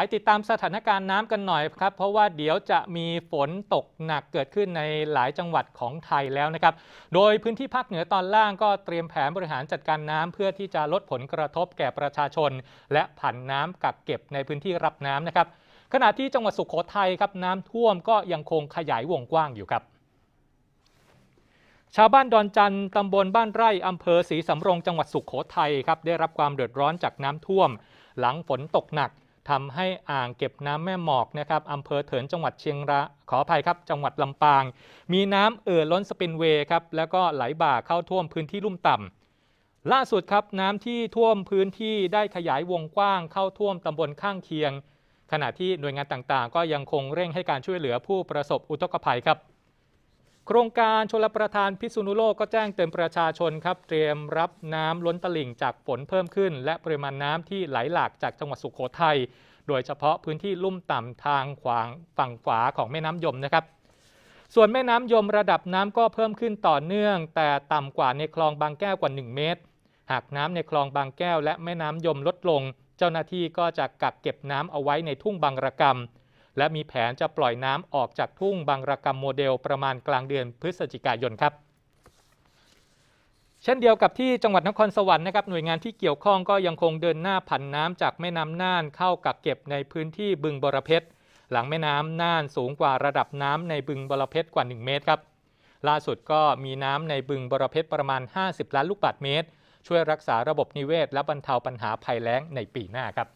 ไปติดตามสถานการณ์น้ำกันหน่อยครับเพราะว่าเดี๋ยวจะมีฝนตกหนักเกิดขึ้นในหลายจังหวัดของไทยแล้วนะครับโดยพื้นที่ภาคเหนือตอนล่างก็เตรียมแผนบริหารจัดการน้ำเพื่อที่จะลดผลกระทบแก่ประชาชน และผันน้ำกักเก็บในพื้นที่รับน้ำนะครับ ขณะที่จังหวัดสุขโขทัยครับน้ำท่วมก็ยังคงขยายวงกว้างอยู่ครับ ชาวบ้านดอนจันตำบลบ้านไร่อำเภอศรีสำรงจังหวัดสุขโขทัยครับได้รับความเดือดร้อนจากน้ำท่วม หลังฝนตกหนักทำให้อ่างเก็บน้ำแม่หมอกนะครับอำเภอเถินจังหวัดเชียงรายขออภัยครับ จังหวัดลำปาง มีน้ำเอ่อล้นสปินเวย์ครับ แล้วก็ไหลบ่าเข้าท่วมพื้นที่ลุ่มต่ำ ล่าสุดครับ น้ำที่ท่วมพื้นที่ได้ขยายวงกว้างเข้าท่วมตำบลข้างเคียง ขณะที่หน่วยงานต่างๆ ก็ยังคงเร่งให้การช่วยเหลือผู้ประสบอุทกภัยครับโครงการชลประทานพิษณุโลกก็แจ้งเตือนประชาชนครับเตรียมรับน้ำล้นตลิ่งจากฝนเพิ่มขึ้นและปริมาณน้ำที่ไหลหลากจากจังหวัดสุขโขทัยโดยเฉพาะพื้นที่ลุ่มต่ำทางขวางฝั่งขวาของแม่น้ำยมนะครับ ส่วนแม่น้ำยมระดับน้ำก็เพิ่มขึ้นต่อเนื่องแต่ต่ำกว่าในคลองบางแก้วกว่า 1 เมตร หากน้ำในคลองบางแก้วและแม่น้ำยมลดลง เจ้าหน้าที่ก็จะกักเก็บน้ำเอาไว้ในทุ่งบางระกำและมีแผนจะปล่อยน้ำออกจากทุ่งบางระกรรมโมเดลประมาณกลางเดือนพฤศจิกายนครับ เช่นเดียวกับที่จังหวัดนครสวรรค์นะครับหน่วยงานที่เกี่ยวข้องก็ยังคงเดินหน้า ผันน้ำจากแม่น้ำน่านเข้ากักเก็บในพื้นที่บึงบรเพชร หลังแม่น้ำน่านสูงกว่าระดับน้ำในบึงบรเพชรกว่า 1 เมตรครับล่าสุดก็มีน้ำในบึงบรเพชรประมาณ 50 ล้านลูกบาศก์เมตร ช่วยรักษาระบบนิเวศ และบรรเทาปัญหาภัยแล้งในปีหน้าครับ